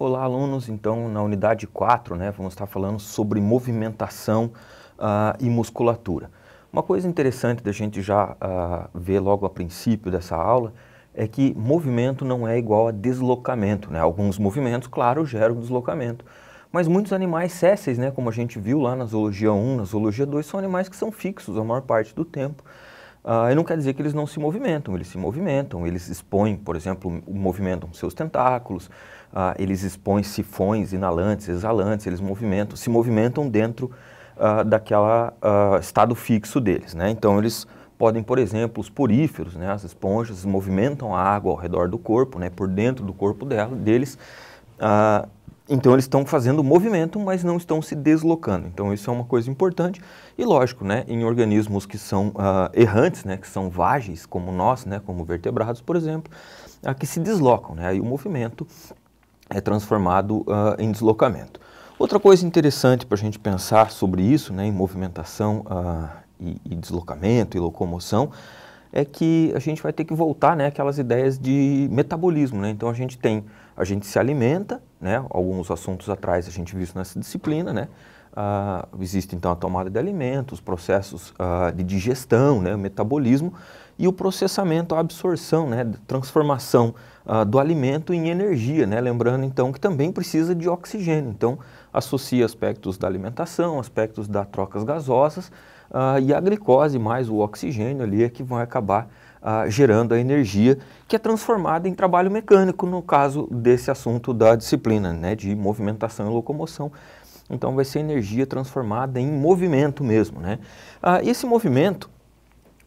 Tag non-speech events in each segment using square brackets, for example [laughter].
Olá, alunos. Então, na unidade 4, né, vamos estar falando sobre movimentação uh, e musculatura. Uma coisa interessante da gente já uh, ver logo a princípio dessa aula é que movimento não é igual a deslocamento. Né? Alguns movimentos, claro, geram deslocamento. Mas muitos animais césseis, né, como a gente viu lá na zoologia 1, na zoologia 2, são animais que são fixos a maior parte do tempo. Uh, e não quer dizer que eles não se movimentam, eles se movimentam, eles expõem, por exemplo, movimentam seus tentáculos, ah, eles expõem sifões inalantes, exalantes, eles movimentam, se movimentam dentro ah, daquela ah, estado fixo deles. Né? Então eles podem, por exemplo, os poríferos, né, as esponjas, movimentam a água ao redor do corpo, né, por dentro do corpo dela, deles. Ah, então eles estão fazendo movimento, mas não estão se deslocando. Então isso é uma coisa importante. E lógico, né, em organismos que são ah, errantes, né, que são vágeis, como nós, né, como vertebrados, por exemplo, ah, que se deslocam. Né, aí o movimento é transformado uh, em deslocamento. Outra coisa interessante para a gente pensar sobre isso, né, em movimentação uh, e, e, deslocamento e locomoção, é que a gente vai ter que voltar né, aquelas ideias de metabolismo. Né? Então a gente tem, a gente se alimenta, né, alguns assuntos atrás a gente viu isso nessa disciplina, né? Uh, existe então a tomada de alimentos, processos uh, de digestão, né, o metabolismo, e o processamento, a absorção, né, transformação uh, do alimento em energia, né, lembrando então que também precisa de oxigênio, então associa aspectos da alimentação, aspectos da trocas gasosas uh, e a glicose mais o oxigênio ali é que vão acabar uh, gerando a energia que é transformada em trabalho mecânico no caso desse assunto da disciplina, né, de movimentação e locomoção, então vai ser energia transformada em movimento mesmo, né? Ah, esse movimento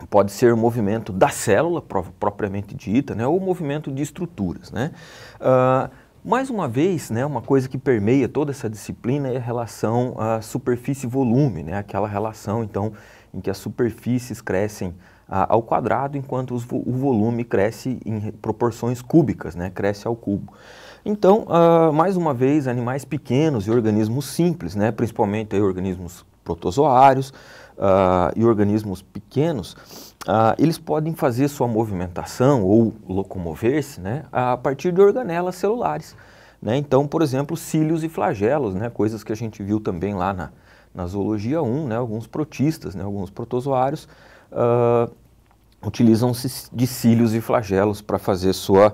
pode ser o movimento da célula propriamente dita, né, ou movimento de estruturas. Né? Uh, mais uma vez, né, uma coisa que permeia toda essa disciplina é a relação à superfície-volume, né, aquela relação então em que as superfícies crescem ao quadrado, enquanto os, o volume cresce em proporções cúbicas, né, cresce ao cubo. Então, ah, mais uma vez, animais pequenos e organismos simples, né, principalmente aí, organismos protozoários, uh, e organismos pequenos, uh, eles podem fazer sua movimentação ou locomover-se né, a partir de organelas celulares. Né? Então, por exemplo, cílios e flagelos, né, coisas que a gente viu também lá na, na zoologia 1, né, alguns protistas, né, alguns protozoários, uh, utilizam-se de cílios e flagelos para fazer sua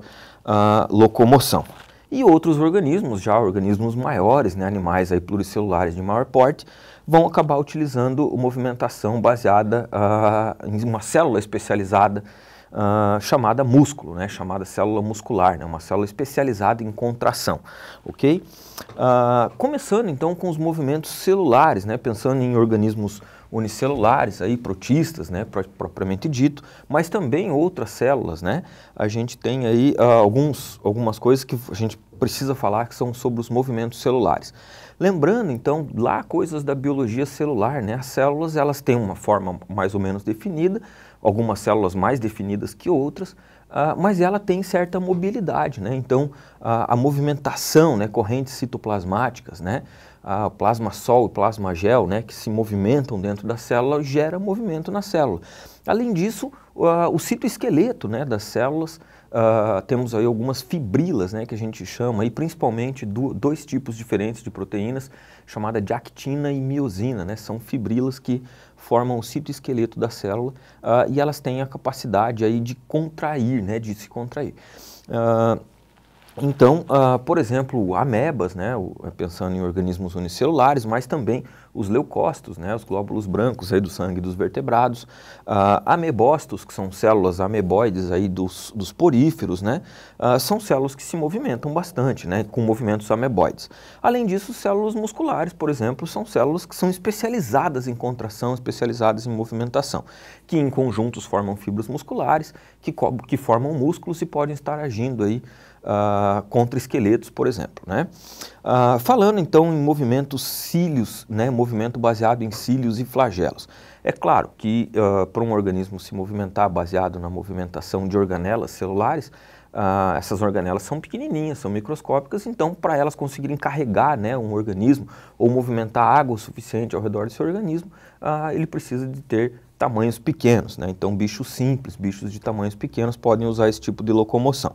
locomoção. E outros organismos, já organismos maiores, né, animais aí pluricelulares de maior porte, vão acabar utilizando movimentação baseada uh, em uma célula especializada uh, chamada músculo, né, chamada célula muscular, né, uma célula especializada em contração, ok? Uh, começando então com os movimentos celulares, né, pensando em organismos unicelulares, aí, protistas, né, propriamente dito, mas também outras células. Né? A gente tem aí uh, alguns, algumas coisas que a gente precisa falar que são sobre os movimentos celulares. Lembrando, então, lá coisas da biologia celular, né? As células, elas têm uma forma mais ou menos definida, algumas células mais definidas que outras, Uh, mas ela tem certa mobilidade, né? Então, uh, a movimentação, né? Correntes citoplasmáticas, né? Uh, plasma sol e plasma gel, né? Que se movimentam dentro da célula, gera movimento na célula. Além disso, ah, o citoesqueleto, né? Das células Uh, temos aí algumas fibrilas, né, que a gente chama, e principalmente do, dois tipos diferentes de proteínas, chamada de actina e miosina, né, são fibrilas que formam o citoesqueleto da célula uh, e elas têm a capacidade aí de contrair, né, de se contrair. Uh, então, por exemplo, amebas, né, pensando em organismos unicelulares, mas também os leucócitos, né, os glóbulos brancos aí do sangue dos vertebrados, uh, amebócitos, que são células ameboides aí dos, dos poríferos, né, uh, são células que se movimentam bastante, né, com movimentos ameboides. Além disso, células musculares, por exemplo, são células que são especializadas em contração, especializadas em movimentação, que em conjuntos formam fibras musculares, que, que formam músculos e podem estar agindo aí ah, contra esqueletos, por exemplo. Né? Ah, falando então em movimentos cílios, né, movimento baseado em cílios e flagelos. É claro que ah, para um organismo se movimentar baseado na movimentação de organelas celulares, essas organelas são pequenininhas, são microscópicas, então para elas conseguirem carregar né, um organismo ou movimentar água o suficiente ao redor desse organismo, ele precisa de ter tamanhos pequenos. Né? Então bichos simples, bichos de tamanhos pequenos podem usar esse tipo de locomoção.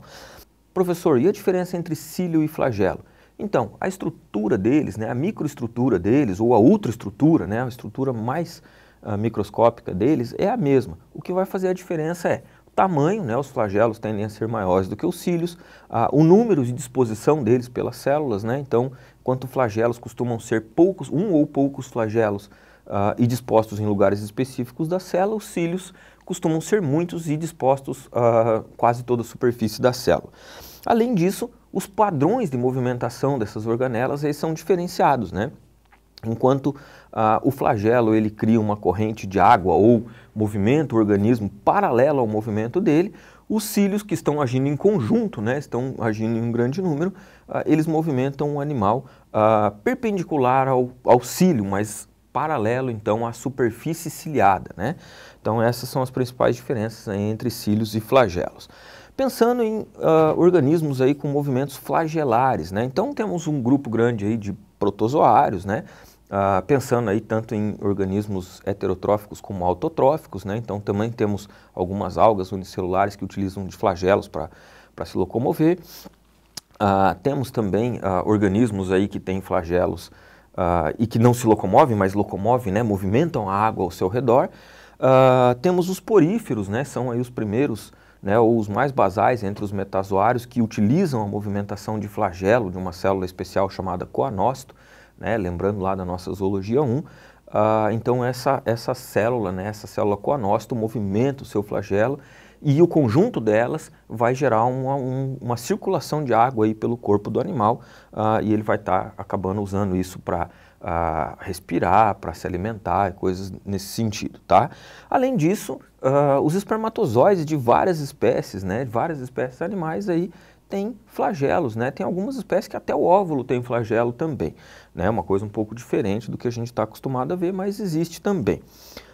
Professor, e a diferença entre cílio e flagelo? Então, a estrutura deles, né, a microestrutura deles, ou a ultraestrutura, né, a estrutura mais uh, microscópica deles, é a mesma. O que vai fazer a diferença é o tamanho, né, os flagelos tendem a ser maiores do que os cílios, uh, o número de disposição deles pelas células, né, então, enquanto flagelos costumam ser poucos, um ou poucos flagelos, Uh, e dispostos em lugares específicos da célula, os cílios costumam ser muitos e dispostos a quase toda a superfície da célula. Além disso, os padrões de movimentação dessas organelas eles são diferenciados, né? Enquanto ah, o flagelo ele cria uma corrente de água ou movimento o organismo paralelo ao movimento dele, os cílios que estão agindo em conjunto, né, estão agindo em um grande número, ah, eles movimentam o um animal ah, perpendicular ao, ao cílio, mas paralelo então à superfície ciliada, né? Então essas são as principais diferenças né, entre cílios e flagelos. Pensando em uh, organismos aí com movimentos flagelares, né? Então temos um grupo grande aí de protozoários, né? Uh, pensando aí tanto em organismos heterotróficos como autotróficos, né? Então também temos algumas algas unicelulares que utilizam de flagelos para se locomover. Uh, temos também organismos aí que têm flagelos uh, e que não se locomovem, mas locomovem, né, movimentam a água ao seu redor. Uh, temos os poríferos, né, são aí os primeiros né, ou os mais basais entre os metazoários que utilizam a movimentação de flagelo de uma célula especial chamada coanócito, né, lembrando lá da nossa zoologia 1. Uh, ah, então essa, essa célula, né, essa célula coanócito movimenta o seu flagelo e o conjunto delas vai gerar uma, um, uma circulação de água aí pelo corpo do animal uh, e ele vai estar tá acabando usando isso para uh, ah, respirar, para se alimentar e coisas nesse sentido, tá? Além disso, uh, os espermatozoides de várias espécies, né, de várias espécies de animais aí tem flagelos, né? Tem algumas espécies que até o óvulo tem flagelo também, né? Uma coisa um pouco diferente do que a gente está acostumado a ver, mas existe também,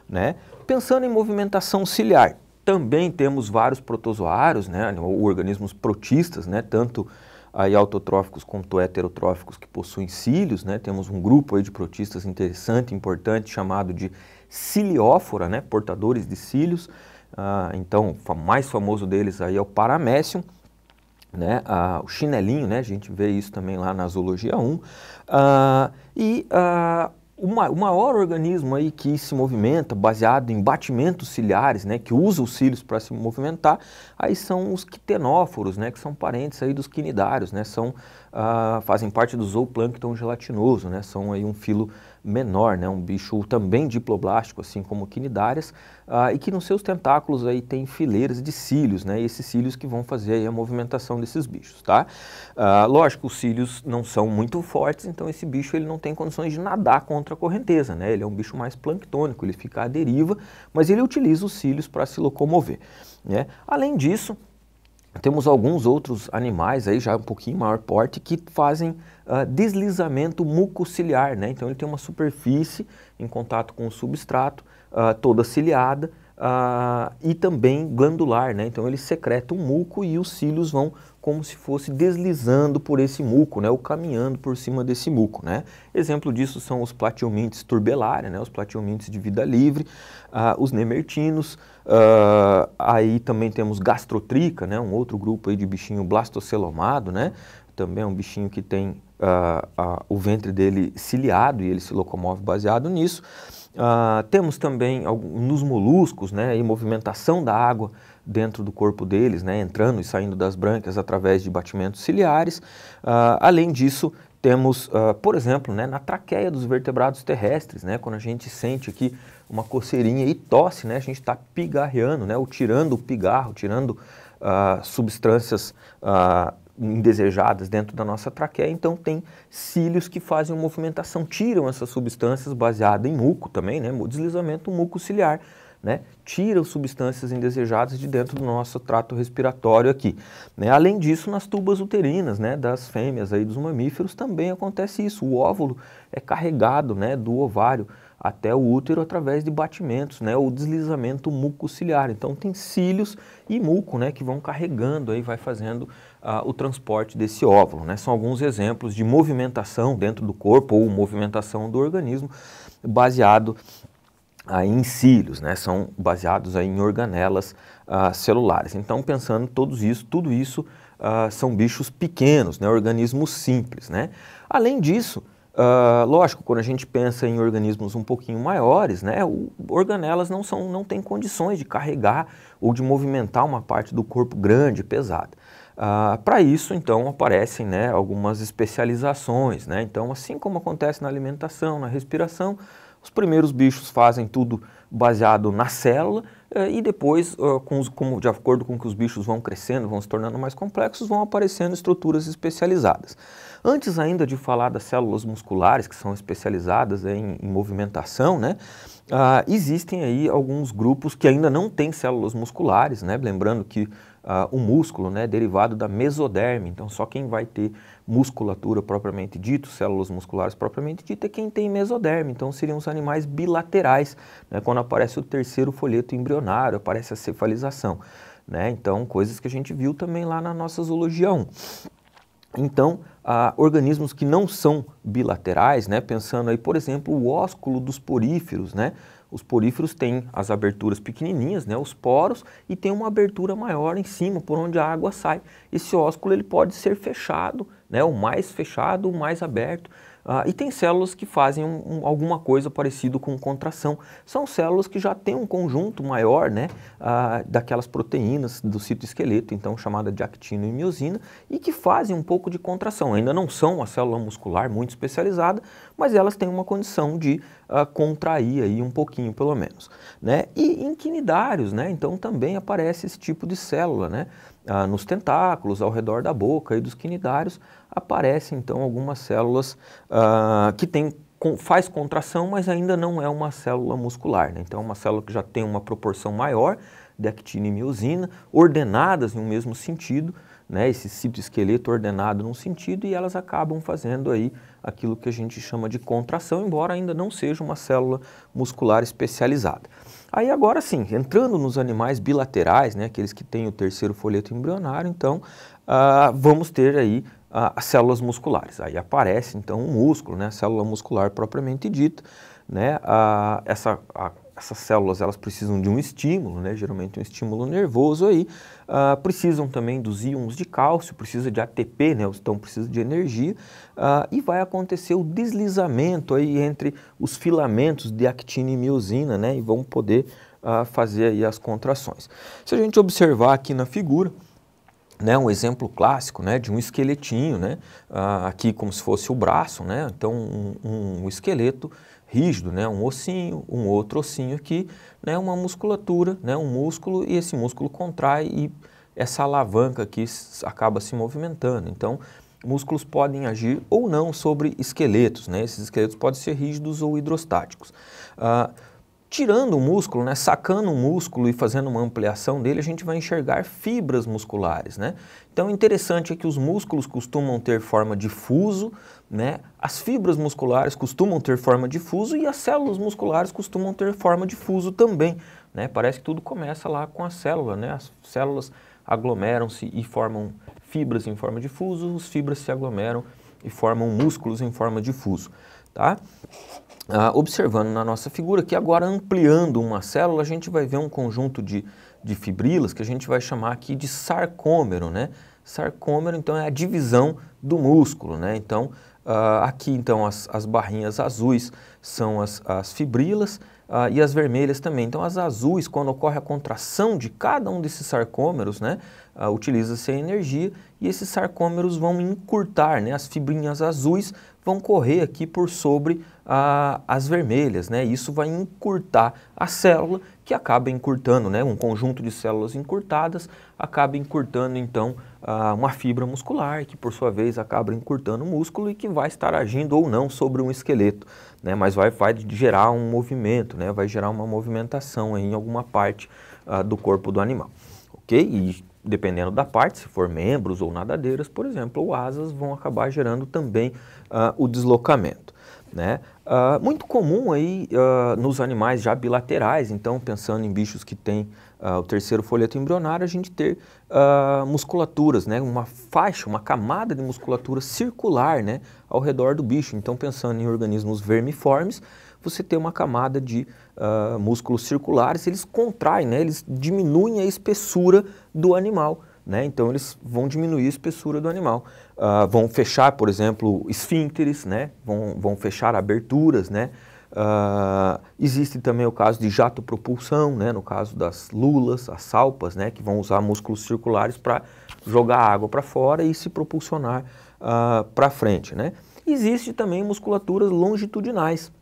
né? Pensando em movimentação ciliar, também temos vários protozoários, né, ou organismos protistas, né, tanto aí autotróficos quanto heterotróficos que possuem cílios, né? Temos um grupo aí de protistas interessante, importante, chamado de ciliófora, né? Portadores de cílios. Ah, então, o mais famoso deles aí é o paramécium, né? Ah, o chinelinho, né? A gente vê isso também lá na zoologia 1. Ah, e ah, o maior organismo aí que se movimenta baseado em batimentos ciliares, né, que usa os cílios para se movimentar, aí são os quitenóforos, né, que são parentes aí dos quinidários, né, são, ah, fazem parte do zooplâncton gelatinoso, né, são aí um filo menor, né? um bicho também diploblástico, assim como quinidárias, uh, e que nos seus tentáculos aí tem fileiras de cílios, né? E esses cílios que vão fazer a movimentação desses bichos. Tá? Uh, lógico, os cílios não são muito fortes, então esse bicho ele não tem condições de nadar contra a correnteza. Né? Ele é um bicho mais planctônico, ele fica à deriva, mas ele utiliza os cílios para se locomover. Né? Além disso, temos alguns outros animais aí já um pouquinho maior porte que fazem uh, deslizamento mucociliar, né? Então ele tem uma superfície em contato com o substrato uh, toda ciliada, ah, e também glandular, né? Então ele secreta um muco e os cílios vão como se fosse deslizando por esse muco, né? Ou caminhando por cima desse muco, né? Exemplo disso são os platiomintes turbelaria, né? Os platiomintes de vida livre, ah, os nemertinos, ah, aí também temos gastrotrica, né? Um outro grupo aí de bichinho blastocelomado, né? Também é um bichinho que tem ah, o ventre dele ciliado e ele se locomove baseado nisso. Ah, temos também nos moluscos, né, movimentação da água dentro do corpo deles, né, entrando e saindo das brânquias através de batimentos ciliares. Uh, além disso, temos, uh, por exemplo, né, na traqueia dos vertebrados terrestres, né, quando a gente sente aqui uma coceirinha e tosse, né, a gente está pigarreando, né, ou tirando o pigarro, tirando substâncias indesejadas dentro da nossa traqueia, então tem cílios que fazem uma movimentação, tiram essas substâncias baseadas em muco também, né, deslizamento mucociliar, né, tiram substâncias indesejadas de dentro do nosso trato respiratório aqui. Né. Além disso, nas tubas uterinas, né, das fêmeas aí dos mamíferos também acontece isso, o óvulo é carregado, né, do ovário até o útero através de batimentos, né, o deslizamento mucociliar. Então tem cílios e muco, né, que vão carregando aí, vai fazendo ah, o transporte desse óvulo. Né? São alguns exemplos de movimentação dentro do corpo ou movimentação do organismo baseado ah, em cílios, né? são baseados em organelas ah, celulares. Então, pensando todos isso, tudo isso ah, são bichos pequenos, né? organismos simples. Né? Além disso, Uh, lógico, quando a gente pensa em organismos um pouquinho maiores, né, o, organelas não, são, não têm condições de carregar ou de movimentar uma parte do corpo grande, pesada. Ah, Para isso, então, aparecem né, algumas especializações. Né? Então, assim como acontece na alimentação, na respiração, os primeiros bichos fazem tudo baseado na célula eh, e depois, uh, com os, com, de acordo com que os bichos vão crescendo, vão se tornando mais complexos, vão aparecendo estruturas especializadas. Antes ainda de falar das células musculares, que são especializadas né, em, em movimentação, né, uh, existem aí alguns grupos que ainda não têm células musculares, né, lembrando que uh, o músculo, né, derivado da mesoderme. Então, só quem vai ter musculatura propriamente dito, células musculares propriamente dito, é quem tem mesoderme. Então, seriam os animais bilaterais, né, quando aparece o terceiro folheto embrionário, aparece a cefalização. Né? Então, coisas que a gente viu também lá na nossa zoologia 1. Então, organismos que não são bilaterais, né? pensando aí, por exemplo, o ósculo dos poríferos, né? Os poríferos têm as aberturas pequenininhas, né, os poros, e tem uma abertura maior em cima, por onde a água sai. Esse ósculo ele pode ser fechado, né, o mais fechado, o mais aberto. Ah, e tem células que fazem um, um, alguma coisa parecido com contração. São células que já têm um conjunto maior né, ah, daquelas proteínas do citoesqueleto, então chamada de actina e miosina, e que fazem um pouco de contração. Ainda não são uma célula muscular muito especializada, mas elas têm uma condição de ah, contrair aí um pouquinho, pelo menos. Né? E inquinidários, né? então também aparece esse tipo de célula. Né? ah, nos tentáculos, ao redor da boca e dos quinidários, aparecem então algumas células ah, que tem, com, faz contração, mas ainda não é uma célula muscular. Né? Então é uma célula que já tem uma proporção maior de actina e miosina, ordenadas no mesmo sentido, né, esse citoesqueleto ordenado num sentido e elas acabam fazendo aí aquilo que a gente chama de contração, embora ainda não seja uma célula muscular especializada. Aí agora sim, entrando nos animais bilaterais, né, aqueles que têm o terceiro folheto embrionário, então ah, vamos ter aí ah, as células musculares. Aí aparece então um músculo, né, a célula muscular propriamente dita, né, essa, essas células elas precisam de um estímulo, né, geralmente um estímulo nervoso aí, uh, precisam também dos íons de cálcio, precisa de ATP, né? então precisa de energia, uh, e vai acontecer o deslizamento aí entre os filamentos de actina e miosina, né? e vão poder uh, fazer aí as contrações. Se a gente observar aqui na figura, né, um exemplo clássico né, de um esqueletinho, né, aqui como se fosse o braço, né, então um, um esqueleto rígido, né? um ossinho, um outro ossinho aqui, né? uma musculatura, né? um músculo, e esse músculo contrai e essa alavanca aqui acaba se movimentando. Então, músculos podem agir ou não sobre esqueletos, né? esses esqueletos podem ser rígidos ou hidrostáticos. Ah, tirando o músculo, né, sacando o músculo e fazendo uma ampliação dele, a gente vai enxergar fibras musculares. Né? Então, interessante é que os músculos costumam ter forma de fuso, né? As fibras musculares costumam ter forma de fuso e as células musculares costumam ter forma de fuso também. Né? Parece que tudo começa lá com a célula. Né? As células aglomeram-se e formam fibras em forma de fuso, as fibras se aglomeram e formam músculos em forma de fuso. Tá? Ah, observando na nossa figura que agora ampliando uma célula, a gente vai ver um conjunto de, de fibrilas que a gente vai chamar aqui de sarcômero. Né? Sarcômero, então, é a divisão do músculo. Né? Então, Uh, aqui, então, as, as barrinhas azuis são as, as fibrilas uh, e as vermelhas também. Então, as azuis, quando ocorre a contração de cada um desses sarcômeros, né, uh, utiliza-se a energia e esses sarcômeros vão encurtar, né, as fibrinhas azuis vão correr aqui por sobre as vermelhas, né, isso vai encurtar a célula que acaba encurtando, né? um conjunto de células encurtadas acaba encurtando então uma fibra muscular, que por sua vez acaba encurtando o músculo e que vai estar agindo ou não sobre um esqueleto, né? mas vai, vai gerar um movimento, né? vai gerar uma movimentação em alguma parte uh, do corpo do animal. ok? E dependendo da parte, se for membros ou nadadeiras, por exemplo, ou asas, vão acabar gerando também uh, o deslocamento. Né? Uh, muito comum aí uh, nos animais já bilaterais, então pensando em bichos que têm uh, o terceiro folheto embrionário, a gente ter musculaturas, né? uma faixa, uma camada de musculatura circular né? ao redor do bicho. Então pensando em organismos vermiformes, você tem uma camada de músculos circulares, eles contraem, né? eles diminuem a espessura do animal né? Então eles vão diminuir a espessura do animal, uh, vão fechar, por exemplo, esfíncteres, né? vão, vão fechar aberturas. Né? Uh, existe também o caso de jato propulsão, né? no caso das lulas, as salpas, né? que vão usar músculos circulares para jogar água para fora e se propulsionar uh, ah, para frente. Né? Existe também musculaturas longitudinais,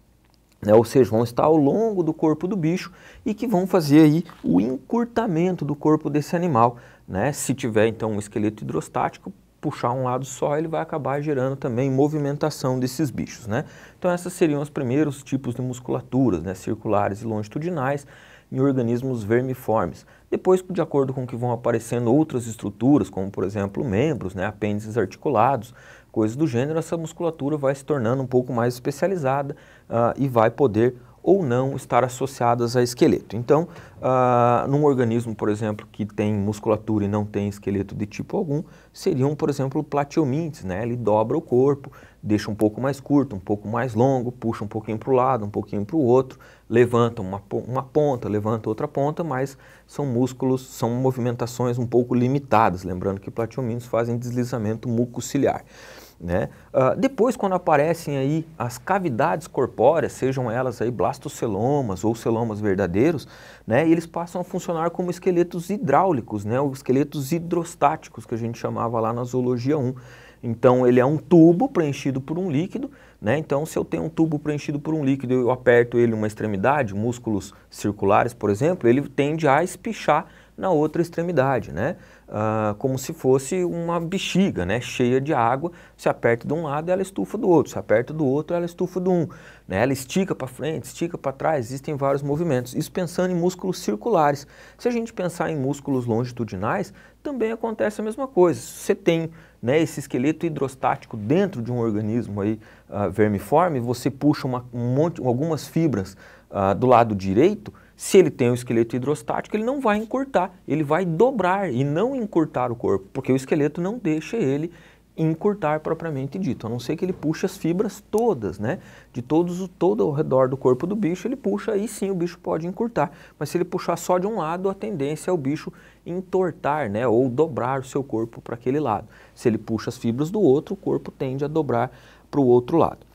né, ou seja, vão estar ao longo do corpo do bicho e que vão fazer aí o encurtamento do corpo desse animal, né? Se tiver, então, um esqueleto hidrostático, puxar um lado só, ele vai acabar gerando também movimentação desses bichos, né? Então, essas seriam os primeiros tipos de musculaturas, né? Circulares e longitudinais em organismos vermiformes. Depois, de acordo com que vão aparecendo outras estruturas, como por exemplo membros, né, apêndices articulados, coisas do gênero, essa musculatura vai se tornando um pouco mais especializada uh, e vai poder ou não estar associadas a esqueleto. Então, uh, num organismo, por exemplo, que tem musculatura e não tem esqueleto de tipo algum, seriam, por exemplo, platiomintes, né? Ele dobra o corpo, deixa um pouco mais curto, um pouco mais longo, puxa um pouquinho para o lado, um pouquinho para o outro, levanta uma, uma ponta, levanta outra ponta, mas são músculos, são movimentações um pouco limitadas, lembrando que platiomintes fazem deslizamento mucociliar. ciliar. Né? Uh, depois, quando aparecem aí as cavidades corpóreas, sejam elas aí blastocelomas ou celomas verdadeiros, né, eles passam a funcionar como esqueletos hidráulicos, né, os esqueletos hidrostáticos, que a gente chamava lá na zoologia 1. Então, ele é um tubo preenchido por um líquido, né? Então, se eu tenho um tubo preenchido por um líquido e eu aperto ele uma extremidade, músculos circulares, por exemplo, ele tende a espichar na outra extremidade, né? Ah, como se fosse uma bexiga, né? Cheia de água, se aperta de um lado, ela estufa do outro, se aperta do outro, ela estufa do um. Né? Ela estica para frente, estica para trás, existem vários movimentos. Isso pensando em músculos circulares. Se a gente pensar em músculos longitudinais, também acontece a mesma coisa. Se você tem né, esse esqueleto hidrostático dentro de um organismo aí, uh, vermiforme, você puxa uma, um monte, algumas fibras uh, do lado direito, se ele tem um esqueleto hidrostático, ele não vai encurtar, ele vai dobrar e não encurtar o corpo, porque o esqueleto não deixa ele encurtar propriamente dito, a não ser que ele puxe as fibras todas, né? De todos, todo ao redor do corpo do bicho, ele puxa, aí sim o bicho pode encurtar. Mas se ele puxar só de um lado, a tendência é o bicho entortar, né? Ou dobrar o seu corpo para aquele lado. Se ele puxa as fibras do outro, o corpo tende a dobrar para o outro lado.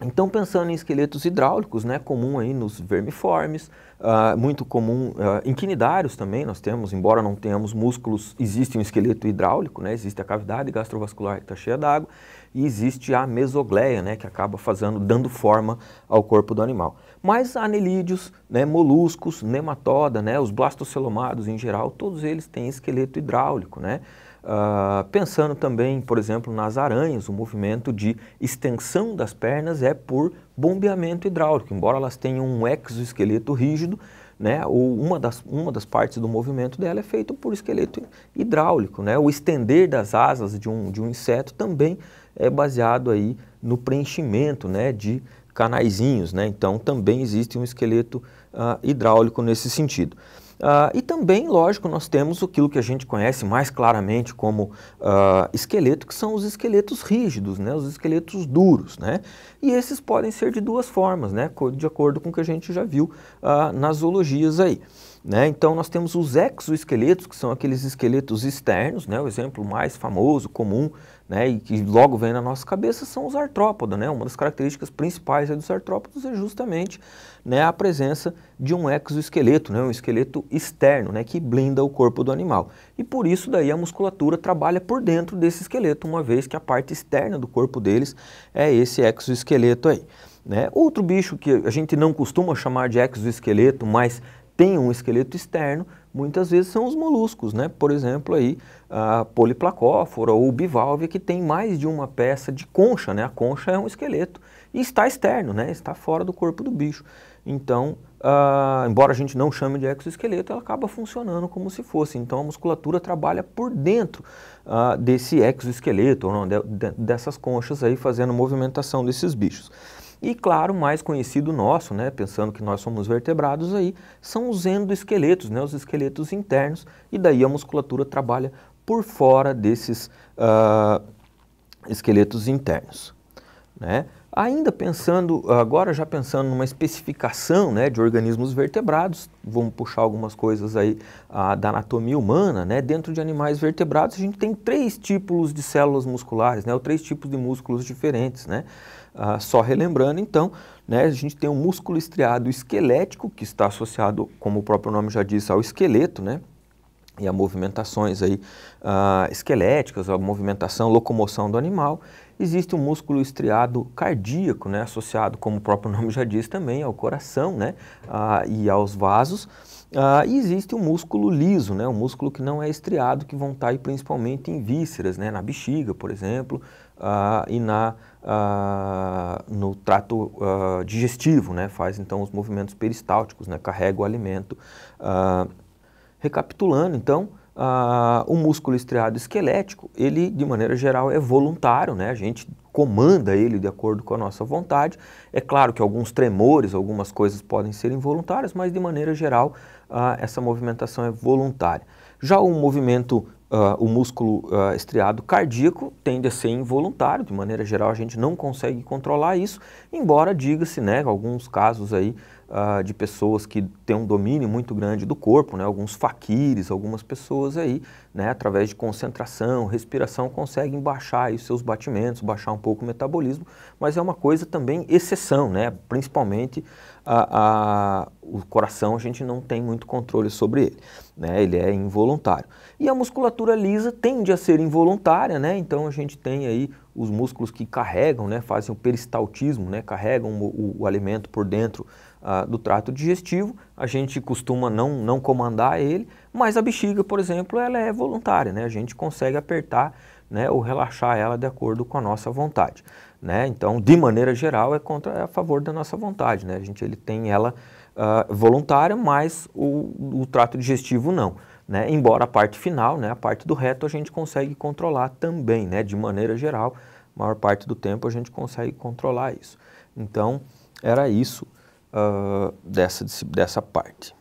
Então, pensando em esqueletos hidráulicos, né, comum aí nos vermiformes, uh, muito comum uh, ah, em quinidários também, nós temos, embora não tenhamos músculos, existe um esqueleto hidráulico, né, existe a cavidade gastrovascular que está cheia d'água, e existe a mesogleia, né, que acaba fazendo, dando forma ao corpo do animal. Mas anelídeos, né, moluscos, nematoda, né, os blastocelomados em geral, todos eles têm esqueleto hidráulico, né, ah, pensando também, por exemplo, nas aranhas, o movimento de extensão das pernas é por bombeamento hidráulico, embora elas tenham um exoesqueleto rígido, né, ou uma das, uma das partes do movimento dela é feito por esqueleto hidráulico. Né? O estender das asas de um, de um inseto também é baseado aí no preenchimento né, de canaizinhos, né? então também existe um esqueleto uh, hidráulico nesse sentido. Uh, e também, lógico, nós temos aquilo que a gente conhece mais claramente como uh, esqueleto, que são os esqueletos rígidos, né? os esqueletos duros. Né? E esses podem ser de duas formas, né? de acordo com o que a gente já viu uh, nas zoologias aí. Né? Então nós temos os exoesqueletos, que são aqueles esqueletos externos, né? o exemplo mais famoso, comum, né, e que logo vem na nossa cabeça são os artrópodos. Né? Uma das características principais é dos artrópodos é justamente né, a presença de um exoesqueleto, né, um esqueleto externo né, que blinda o corpo do animal. E por isso daí a musculatura trabalha por dentro desse esqueleto, uma vez que a parte externa do corpo deles é esse exoesqueleto aí. Né? Outro bicho que a gente não costuma chamar de exoesqueleto, mas tem um esqueleto externo, muitas vezes são os moluscos, né? Por exemplo, aí a poliplacófora ou bivalve que tem mais de uma peça de concha, né? A concha é um esqueleto e está externo, né? Está fora do corpo do bicho. Então, embora a gente não chame de exoesqueleto, ela acaba funcionando como se fosse. Então, a musculatura trabalha por dentro desse exoesqueleto, ou não, de, de, dessas conchas aí, fazendo movimentação desses bichos. E claro, mais conhecido nosso, né, pensando que nós somos vertebrados aí, são os endoesqueletos, né, os esqueletos internos, e daí a musculatura trabalha por fora desses uh, esqueletos internos. Né? Ainda pensando, agora já pensando numa especificação né, de organismos vertebrados, vamos puxar algumas coisas aí da anatomia humana, né? dentro de animais vertebrados a gente tem três tipos de células musculares, né, ou três tipos de músculos diferentes, né? Ah, só relembrando, então, né, a gente tem o um músculo estriado esquelético, que está associado, como o próprio nome já diz, ao esqueleto, né? E a movimentações aí, ah, esqueléticas, a movimentação, locomoção do animal. Existe o um músculo estriado cardíaco, né, associado, como o próprio [laughs] nome já diz, também ao coração né, ah, e aos vasos. Ah, e existe o músculo liso, né? o músculo que não é estriado, que vão estar tá aí principalmente em vísceras, né? na bexiga, por exemplo, ah, e na, ah, no trato ah, digestivo, né? faz então os movimentos peristálticos, né? carrega o alimento. Ah, recapitulando, então, ah, o músculo estriado esquelético, ele de maneira geral é voluntário, né? a gente comanda ele de acordo com a nossa vontade. É claro que alguns tremores, algumas coisas podem ser involuntárias, mas de maneira geral essa movimentação é voluntária. Já o movimento, ah, o músculo ah, estriado cardíaco tende a ser involuntário, de maneira geral a gente não consegue controlar isso, embora diga-se, né, alguns casos aí uh, de pessoas que têm um domínio muito grande do corpo, né? alguns faquires, algumas pessoas aí, né? através de concentração, respiração, conseguem baixar os seus batimentos, baixar um pouco o metabolismo, mas é uma coisa também exceção, né? principalmente a, a, o coração a gente não tem muito controle sobre ele, né? ele é involuntário. E a musculatura lisa tende a ser involuntária, né? então a gente tem aí os músculos que carregam, né? fazem o peristaltismo, né? carregam o, o, o alimento por dentro do trato digestivo, a gente costuma não, não comandar ele, mas a bexiga, por exemplo, ela é voluntária, né? a gente consegue apertar né, ou relaxar ela de acordo com a nossa vontade. Né? Então, de maneira geral, é, contra, é a favor da nossa vontade, né? a gente ele tem ela uh, voluntária, mas o, o trato digestivo não. Né? Embora a parte final, né, a parte do reto, a gente consegue controlar também, né? de maneira geral, a maior parte do tempo a gente consegue controlar isso. Então, era isso ah, dessa, dessa parte.